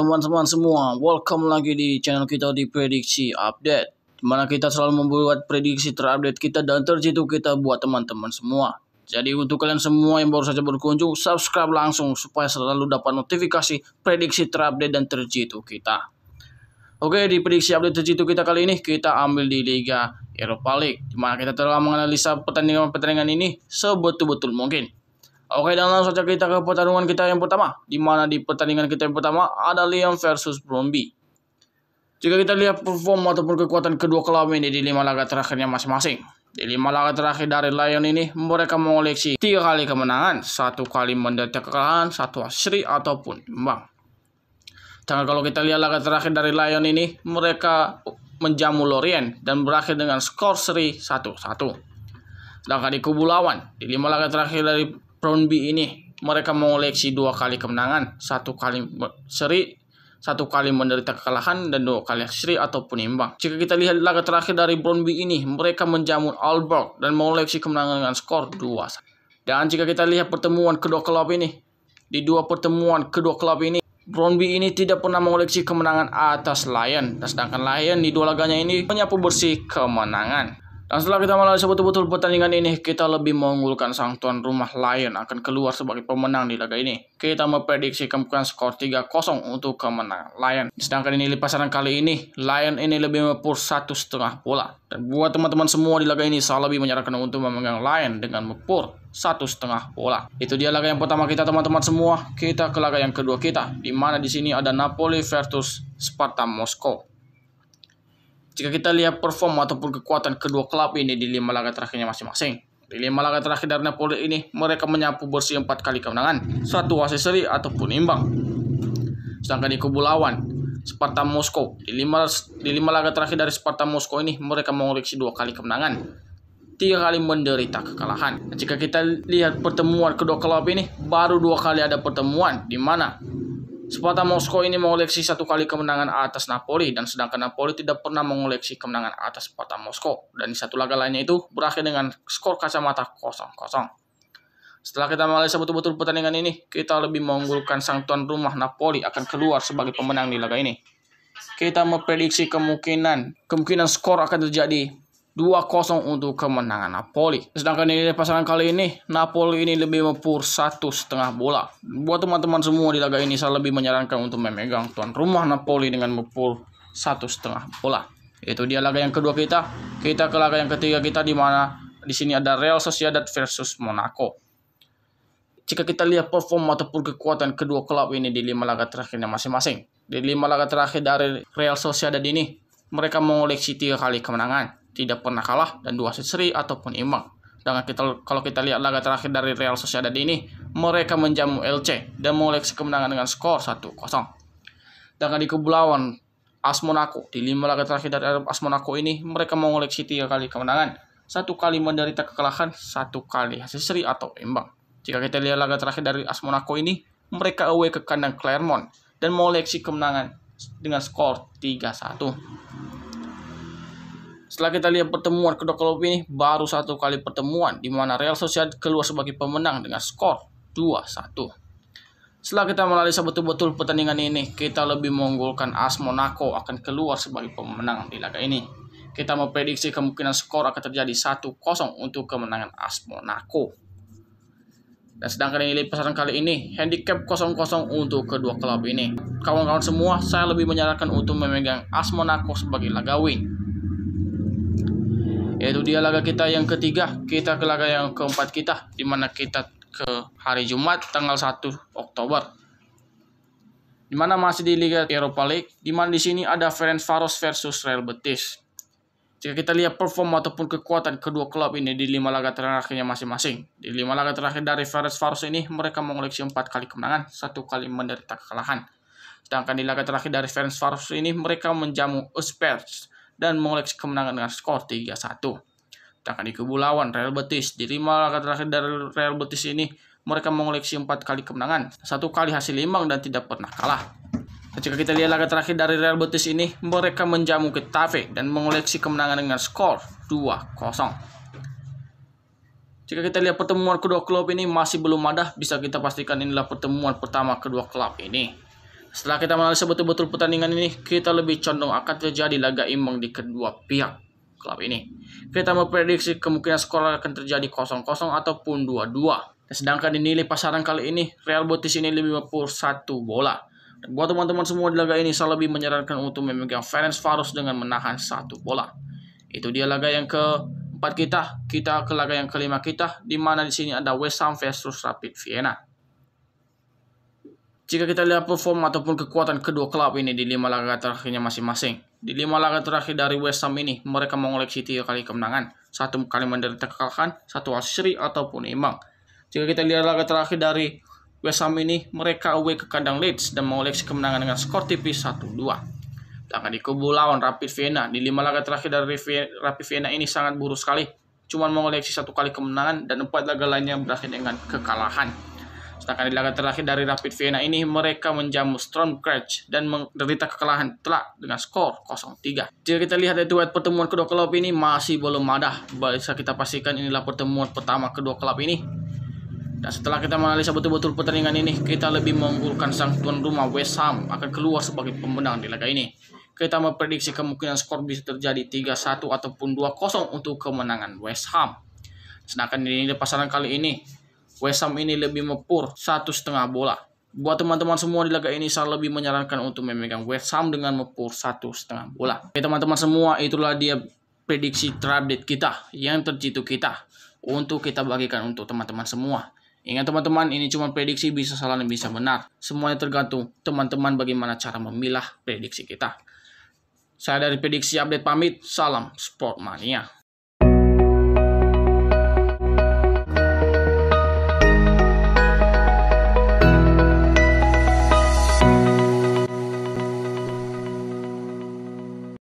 teman-teman semua, welcome lagi di channel kita di Prediksi Update Dimana kita selalu membuat prediksi terupdate kita dan terjitu kita buat teman-teman semua Jadi untuk kalian semua yang baru saja berkunjung, subscribe langsung supaya selalu dapat notifikasi prediksi terupdate dan terjitu kita Oke, di prediksi update terjitu kita kali ini, kita ambil di Liga eropa League Dimana kita telah menganalisa pertandingan-pertandingan ini sebetul-betul mungkin Oke dan langsung saja kita ke pertarungan kita yang pertama di mana di pertandingan kita yang pertama ada Liam versus Bromby. Jika kita lihat perform ataupun kekuatan kedua klub ini di lima laga terakhirnya masing-masing. Di lima laga terakhir dari Lion ini mereka mengoleksi tiga kali kemenangan, satu kali mendetek kekalahan, satu seri ataupun imbang. Dan kalau kita lihat laga terakhir dari Lion ini mereka menjamu Lorient dan berakhir dengan skor seri 1-1. Sedangkan di kubu lawan, di lima laga terakhir dari round B ini mereka mengoleksi dua kali kemenangan, satu kali seri, satu kali menderita kekalahan dan dua kali seri ataupun imbang. Jika kita lihat laga terakhir dari Brown B ini, mereka menjamu Alborg dan mengoleksi kemenangan dengan skor 2. Dan jika kita lihat pertemuan kedua klub ini, di dua pertemuan kedua klub ini, Brondby ini tidak pernah mengoleksi kemenangan atas Lion. Sedangkan Lion di dua laganya ini menyapu bersih kemenangan. Dan setelah kita melalui sebetul-betul pertandingan ini, kita lebih mengunggulkan sang tuan rumah Lion akan keluar sebagai pemenang di laga ini. Kita memprediksi kemungkinan skor 3-0 untuk kemenang Lion. Sedangkan ini di pasaran kali ini, Lion ini lebih mempur satu setengah bola. Dan buat teman-teman semua di laga ini, saya lebih menyarankan untuk memegang Lion dengan mempur satu setengah bola. Itu dia laga yang pertama kita teman-teman semua. Kita ke laga yang kedua kita, di mana di sini ada Napoli versus Sparta Moskow. Jika kita lihat performa ataupun kekuatan kedua klub ini di lima laga terakhirnya masing-masing. Di lima laga terakhir dari Napoli ini, mereka menyapu bersih empat kali kemenangan, satu wasit seri ataupun imbang. Sedangkan di kubu lawan, Sparta Moskow, di lima, di lima laga terakhir dari Sparta Moskow ini, mereka mengoleksi dua kali kemenangan, tiga kali menderita kekalahan. Jika kita lihat pertemuan kedua klub ini, baru dua kali ada pertemuan, di mana Sparta Moskow ini mengoleksi satu kali kemenangan atas Napoli dan sedangkan Napoli tidak pernah mengoleksi kemenangan atas Sparta Moskow dan di satu laga lainnya itu berakhir dengan skor kacamata 0-0. Setelah kita melihat betul-betul pertandingan ini, kita lebih mengunggulkan sang tuan rumah Napoli akan keluar sebagai pemenang di laga ini. Kita memprediksi kemungkinan kemungkinan skor akan terjadi 2-0 untuk kemenangan Napoli. Sedangkan di pasangan kali ini, Napoli ini lebih mempur satu setengah bola. Buat teman-teman semua di laga ini, saya lebih menyarankan untuk memegang tuan rumah Napoli dengan mempur satu setengah bola. Itu dia laga yang kedua kita. Kita ke laga yang ketiga kita di mana di sini ada Real Sociedad versus Monaco. Jika kita lihat performa ataupun kekuatan kedua klub ini di lima laga terakhirnya masing-masing. Di lima laga terakhir dari Real Sociedad ini, mereka mengoleksi tiga kali kemenangan tidak pernah kalah dan dua set seri ataupun imbang. Dengan kita kalau kita lihat laga terakhir dari Real Sociedad ini, mereka menjamu LC dan mengoleksi kemenangan dengan skor 1-0. Dengan di kebulauan AS Monaco, di lima laga terakhir dari AS Monaco ini, mereka mengoleksi tiga kali kemenangan, satu kali menderita kekalahan, satu kali hasil seri atau imbang. Jika kita lihat laga terakhir dari AS Monaco ini, mereka away ke kandang Clermont dan mengoleksi kemenangan dengan skor 3-1. Setelah kita lihat pertemuan kedua klub ini, baru satu kali pertemuan di mana Real Sociedad keluar sebagai pemenang dengan skor 2-1. Setelah kita menganalisa betul-betul pertandingan ini, kita lebih mengunggulkan AS Monaco akan keluar sebagai pemenang di laga ini. Kita memprediksi kemungkinan skor akan terjadi 1-0 untuk kemenangan AS Monaco. Dan sedangkan nilai pesanan kali ini, handicap 0-0 untuk kedua klub ini. Kawan-kawan semua, saya lebih menyarankan untuk memegang AS Monaco sebagai laga win yaitu dia laga kita yang ketiga, kita ke laga yang keempat kita, di mana kita ke hari Jumat tanggal 1 Oktober. Di mana masih di Liga Eropa League, di mana di sini ada Ferencvaros versus Real Betis. Jika kita lihat performa ataupun kekuatan kedua klub ini di lima laga terakhirnya masing-masing. Di lima laga terakhir dari Ferencvaros ini, mereka mengoleksi empat kali kemenangan, satu kali menderita kekalahan. Sedangkan di laga terakhir dari Ferencvaros ini, mereka menjamu Spurs dan mengoleksi kemenangan dengan skor 3-1. Sedangkan di kubu lawan Real Betis, di lima laga terakhir dari Real Betis ini, mereka mengoleksi empat kali kemenangan, satu kali hasil imbang dan tidak pernah kalah. Jika kita lihat laga terakhir dari Real Betis ini, mereka menjamu Getafe dan mengoleksi kemenangan dengan skor 2-0. Jika kita lihat pertemuan kedua klub ini masih belum ada, bisa kita pastikan inilah pertemuan pertama kedua klub ini. Setelah kita menganalisa betul-betul pertandingan ini, kita lebih condong akan terjadi laga imbang di kedua pihak klub ini. Kita memprediksi kemungkinan skor akan terjadi 0-0 ataupun 2-2. Sedangkan dinilai pasaran kali ini, Real Betis ini lebih mampu satu bola. Dan buat teman-teman semua di laga ini, saya lebih menyarankan untuk memegang Ferenc Faros dengan menahan satu bola. Itu dia laga yang keempat kita, kita ke laga yang kelima kita, di mana di sini ada West Ham versus Rapid Vienna. Jika kita lihat perform ataupun kekuatan kedua klub ini di lima laga terakhirnya masing-masing. Di lima laga terakhir dari West Ham ini, mereka mengoleksi tiga kali kemenangan, satu kali menderita kekalahan, satu asri ataupun imbang. Jika kita lihat laga terakhir dari West Ham ini, mereka away ke kandang Leeds dan mengoleksi kemenangan dengan skor tipis 1-2. Sedangkan di kubu lawan Rapid Vienna, di lima laga terakhir dari Rapid Vienna ini sangat buruk sekali. Cuman mengoleksi satu kali kemenangan dan empat laga lainnya berakhir dengan kekalahan. Sedangkan di laga terakhir dari Rapid Vienna ini mereka menjamu Storm Crash dan menderita kekalahan telak dengan skor 0-3. Jika kita lihat itu, pertemuan kedua klub ini masih belum ada. Bisa kita pastikan inilah pertemuan pertama kedua klub ini. Dan setelah kita menganalisa betul-betul pertandingan ini, kita lebih mengunggulkan sang tuan rumah West Ham akan keluar sebagai pemenang di laga ini. Kita memprediksi kemungkinan skor bisa terjadi 3-1 ataupun 2-0 untuk kemenangan West Ham. Sedangkan ini di pasaran kali ini, West Ham ini lebih mepur satu setengah bola. Buat teman-teman semua di laga ini saya lebih menyarankan untuk memegang West Ham dengan mepur satu setengah bola. Oke teman-teman semua itulah dia prediksi terupdate kita yang terjitu kita untuk kita bagikan untuk teman-teman semua. Ingat teman-teman, ini cuma prediksi bisa salah dan bisa benar. Semuanya tergantung teman-teman bagaimana cara memilah prediksi kita. Saya dari prediksi update pamit, salam Sportmania.